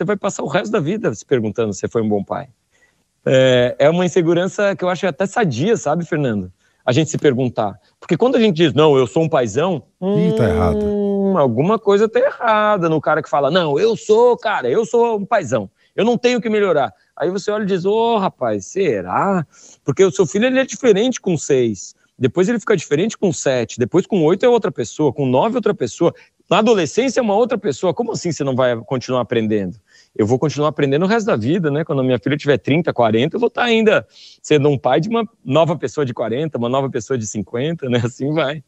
você vai passar o resto da vida se perguntando se foi um bom pai. É, é uma insegurança que eu acho até sadia, sabe, Fernando? A gente se perguntar. Porque quando a gente diz, não, eu sou um paizão. Ih, tá errado. Hum, alguma coisa tá errada no cara que fala, não, eu sou, cara, eu sou um paizão. Eu não tenho que melhorar. Aí você olha e diz, ô oh, rapaz, será? Porque o seu filho ele é diferente com seis. Depois ele fica diferente com sete. Depois com oito é outra pessoa. Com nove é outra pessoa. Na adolescência é uma outra pessoa. Como assim você não vai continuar aprendendo? Eu vou continuar aprendendo o resto da vida, né? Quando a minha filha tiver 30, 40, eu vou estar ainda sendo um pai de uma nova pessoa de 40, uma nova pessoa de 50, né? Assim vai.